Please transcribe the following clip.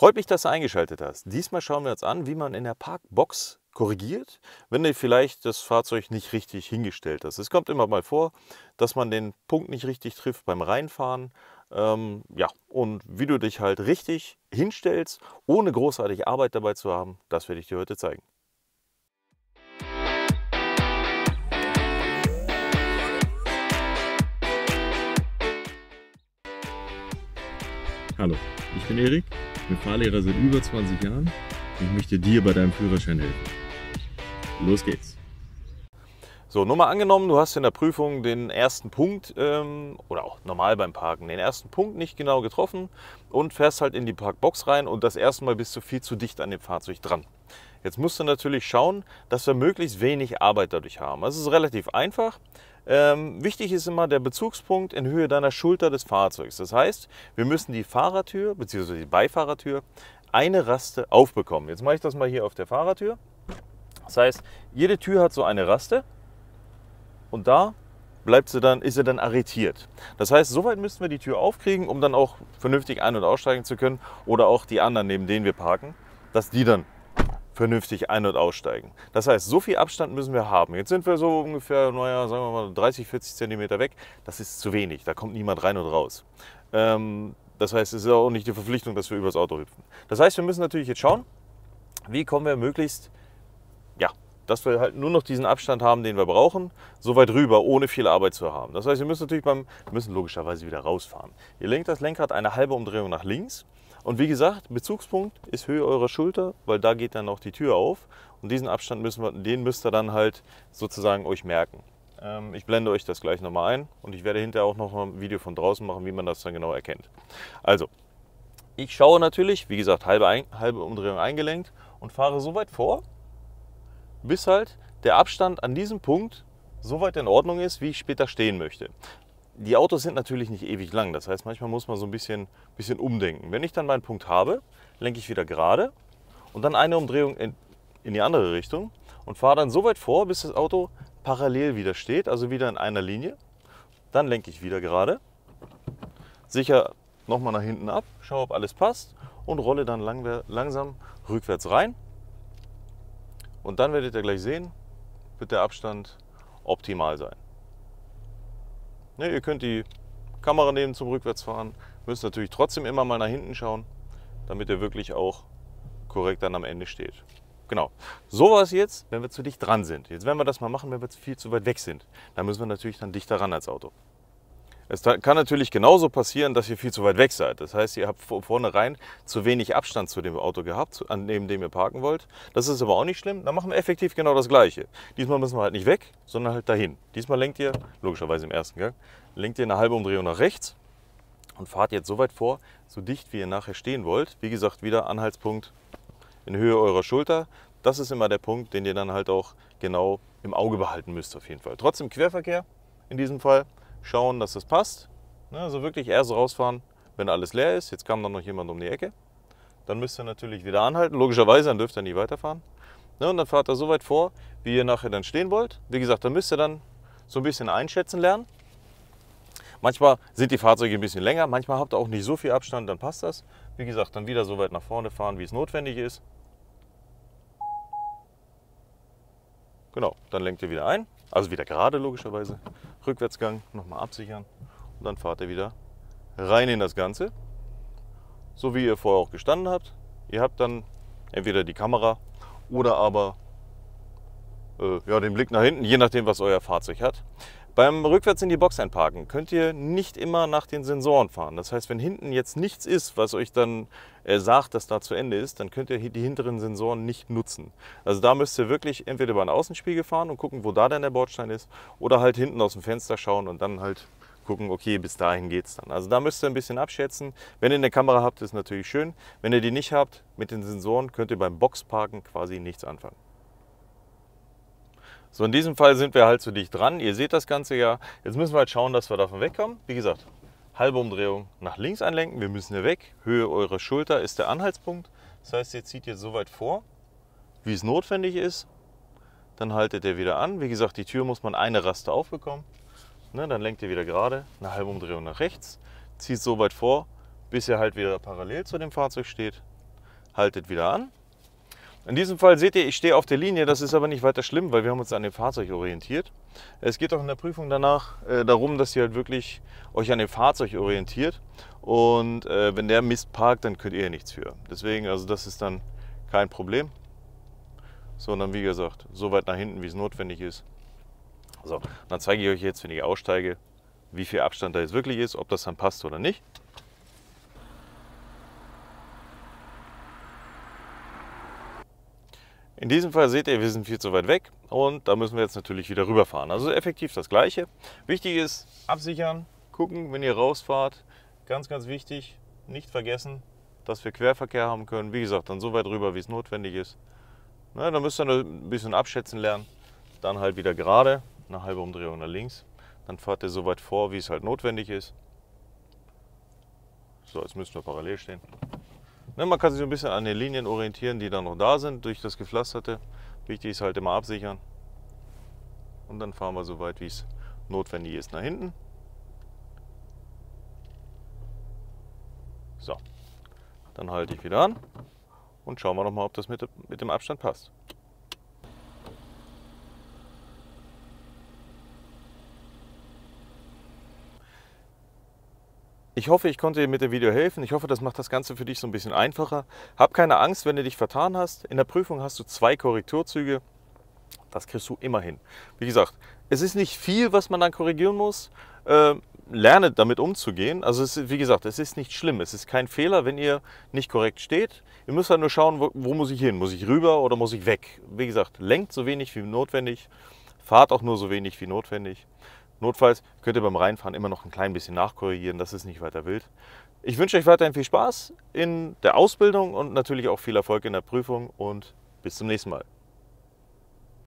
Freut mich, dass du eingeschaltet hast. Diesmal schauen wir uns an, wie man in der Parkbox korrigiert, wenn dir vielleicht das Fahrzeug nicht richtig hingestellt ist. Es kommt immer mal vor, dass man den Punkt nicht richtig trifft beim Reinfahren. Ähm, ja, und wie du dich halt richtig hinstellst, ohne großartig Arbeit dabei zu haben, das werde ich dir heute zeigen. Hallo, ich bin Erik bin Fahrlehrer seit über 20 Jahren und ich möchte dir bei deinem Führerschein helfen. Los geht's! So, nur mal angenommen, du hast in der Prüfung den ersten Punkt ähm, oder auch normal beim Parken den ersten Punkt nicht genau getroffen und fährst halt in die Parkbox rein und das erste Mal bist du viel zu dicht an dem Fahrzeug dran. Jetzt musst du natürlich schauen, dass wir möglichst wenig Arbeit dadurch haben. Also es ist relativ einfach. Ähm, wichtig ist immer der Bezugspunkt in Höhe deiner Schulter des Fahrzeugs. Das heißt, wir müssen die Fahrertür bzw. die Beifahrertür eine Raste aufbekommen. Jetzt mache ich das mal hier auf der Fahrertür. Das heißt, jede Tür hat so eine Raste und da bleibt sie dann, ist sie dann arretiert. Das heißt, soweit müssen wir die Tür aufkriegen, um dann auch vernünftig ein- und aussteigen zu können oder auch die anderen, neben denen wir parken, dass die dann vernünftig ein- und aussteigen. Das heißt, so viel Abstand müssen wir haben. Jetzt sind wir so ungefähr, naja, sagen wir mal 30, 40 Zentimeter weg. Das ist zu wenig, da kommt niemand rein und raus. Ähm, das heißt, es ist auch nicht die Verpflichtung, dass wir übers Auto hüpfen. Das heißt, wir müssen natürlich jetzt schauen, wie kommen wir möglichst, ja, dass wir halt nur noch diesen Abstand haben, den wir brauchen, so weit rüber, ohne viel Arbeit zu haben. Das heißt, wir müssen natürlich beim, müssen logischerweise wieder rausfahren. Ihr lenkt das Lenkrad eine halbe Umdrehung nach links. Und wie gesagt, Bezugspunkt ist Höhe eurer Schulter, weil da geht dann auch die Tür auf. Und diesen Abstand müssen wir, den müsst ihr dann halt sozusagen euch merken. Ähm, ich blende euch das gleich nochmal ein und ich werde hinterher auch noch ein Video von draußen machen, wie man das dann genau erkennt. Also, ich schaue natürlich, wie gesagt, halbe, ein, halbe Umdrehung eingelenkt und fahre so weit vor, bis halt der Abstand an diesem Punkt so weit in Ordnung ist, wie ich später stehen möchte die Autos sind natürlich nicht ewig lang. Das heißt, manchmal muss man so ein bisschen, bisschen umdenken. Wenn ich dann meinen Punkt habe, lenke ich wieder gerade und dann eine Umdrehung in, in die andere Richtung und fahre dann so weit vor, bis das Auto parallel wieder steht, also wieder in einer Linie. Dann lenke ich wieder gerade, sicher nochmal nach hinten ab, schaue, ob alles passt und rolle dann lang, langsam rückwärts rein. Und dann werdet ihr gleich sehen, wird der Abstand optimal sein. Ne, ihr könnt die Kamera nehmen zum Rückwärtsfahren, müsst natürlich trotzdem immer mal nach hinten schauen, damit ihr wirklich auch korrekt dann am Ende steht. Genau. So war es jetzt, wenn wir zu dicht dran sind. Jetzt werden wir das mal machen, wenn wir viel zu weit weg sind. Da müssen wir natürlich dann dichter ran als Auto. Es kann natürlich genauso passieren, dass ihr viel zu weit weg seid. Das heißt, ihr habt vornherein zu wenig Abstand zu dem Auto gehabt, an neben dem ihr parken wollt. Das ist aber auch nicht schlimm. Dann machen wir effektiv genau das Gleiche. Diesmal müssen wir halt nicht weg, sondern halt dahin. Diesmal lenkt ihr, logischerweise im ersten Gang, lenkt ihr eine halbe Umdrehung nach rechts und fahrt jetzt so weit vor, so dicht wie ihr nachher stehen wollt. Wie gesagt, wieder Anhaltspunkt in Höhe eurer Schulter. Das ist immer der Punkt, den ihr dann halt auch genau im Auge behalten müsst auf jeden Fall. Trotzdem Querverkehr in diesem Fall schauen, dass das passt. Ne, also wirklich erst rausfahren, wenn alles leer ist. Jetzt kam dann noch jemand um die Ecke. Dann müsst ihr natürlich wieder anhalten. Logischerweise, dann dürft ihr nicht weiterfahren. Ne, und dann fahrt ihr so weit vor, wie ihr nachher dann stehen wollt. Wie gesagt, da müsst ihr dann so ein bisschen einschätzen lernen. Manchmal sind die Fahrzeuge ein bisschen länger, manchmal habt ihr auch nicht so viel Abstand, dann passt das. Wie gesagt, dann wieder so weit nach vorne fahren, wie es notwendig ist. Genau, dann lenkt ihr wieder ein, also wieder gerade logischerweise. Rückwärtsgang nochmal absichern und dann fahrt ihr wieder rein in das Ganze. So wie ihr vorher auch gestanden habt. Ihr habt dann entweder die Kamera oder aber äh, ja, den Blick nach hinten, je nachdem was euer Fahrzeug hat. Beim Rückwärts in die Box einparken könnt ihr nicht immer nach den Sensoren fahren. Das heißt, wenn hinten jetzt nichts ist, was euch dann äh, sagt, dass da zu Ende ist, dann könnt ihr die hinteren Sensoren nicht nutzen. Also da müsst ihr wirklich entweder über den Außenspiegel fahren und gucken, wo da dann der Bordstein ist, oder halt hinten aus dem Fenster schauen und dann halt gucken, okay, bis dahin geht es dann. Also da müsst ihr ein bisschen abschätzen. Wenn ihr eine Kamera habt, ist natürlich schön. Wenn ihr die nicht habt, mit den Sensoren könnt ihr beim Boxparken quasi nichts anfangen. So, in diesem Fall sind wir halt so dicht dran. Ihr seht das Ganze ja. Jetzt müssen wir halt schauen, dass wir davon wegkommen. Wie gesagt, halbe Umdrehung nach links einlenken. Wir müssen hier weg. Höhe eurer Schulter ist der Anhaltspunkt. Das heißt, ihr zieht jetzt so weit vor, wie es notwendig ist. Dann haltet ihr wieder an. Wie gesagt, die Tür muss man eine Raste aufbekommen. Ne, dann lenkt ihr wieder gerade, eine halbe Umdrehung nach rechts. Zieht so weit vor, bis ihr halt wieder parallel zu dem Fahrzeug steht. Haltet wieder an in diesem Fall seht ihr, ich stehe auf der Linie, das ist aber nicht weiter schlimm, weil wir haben uns an dem Fahrzeug orientiert. Es geht auch in der Prüfung danach äh, darum, dass ihr halt wirklich euch an dem Fahrzeug orientiert und äh, wenn der Mist parkt, dann könnt ihr nichts für. Deswegen, also das ist dann kein Problem, sondern wie gesagt, so weit nach hinten, wie es notwendig ist. So, dann zeige ich euch jetzt, wenn ich aussteige, wie viel Abstand da jetzt wirklich ist, ob das dann passt oder nicht. In diesem Fall seht ihr, wir sind viel zu weit weg und da müssen wir jetzt natürlich wieder rüberfahren. Also effektiv das gleiche. Wichtig ist absichern, gucken, wenn ihr rausfahrt. Ganz, ganz wichtig, nicht vergessen, dass wir Querverkehr haben können. Wie gesagt, dann so weit rüber, wie es notwendig ist. Na, dann müsst ihr ein bisschen abschätzen lernen. Dann halt wieder gerade, eine halbe Umdrehung nach links. Dann fahrt ihr so weit vor, wie es halt notwendig ist. So, jetzt müssen wir parallel stehen. Ne, man kann sich ein bisschen an den Linien orientieren, die dann noch da sind, durch das Gepflasterte. Wichtig ist halt immer absichern. Und dann fahren wir so weit, wie es notwendig ist, nach hinten. So, dann halte ich wieder an und schauen wir nochmal, ob das mit, mit dem Abstand passt. Ich hoffe, ich konnte dir mit dem Video helfen. Ich hoffe, das macht das Ganze für dich so ein bisschen einfacher. Hab keine Angst, wenn du dich vertan hast. In der Prüfung hast du zwei Korrekturzüge. Das kriegst du immerhin. Wie gesagt, es ist nicht viel, was man dann korrigieren muss. Ähm, lerne damit umzugehen. Also es, wie gesagt, es ist nicht schlimm. Es ist kein Fehler, wenn ihr nicht korrekt steht. Ihr müsst halt nur schauen, wo, wo muss ich hin? Muss ich rüber oder muss ich weg? Wie gesagt, lenkt so wenig wie notwendig. Fahrt auch nur so wenig wie notwendig. Notfalls könnt ihr beim Reinfahren immer noch ein klein bisschen nachkorrigieren, das ist nicht weiter wild. Ich wünsche euch weiterhin viel Spaß in der Ausbildung und natürlich auch viel Erfolg in der Prüfung und bis zum nächsten Mal.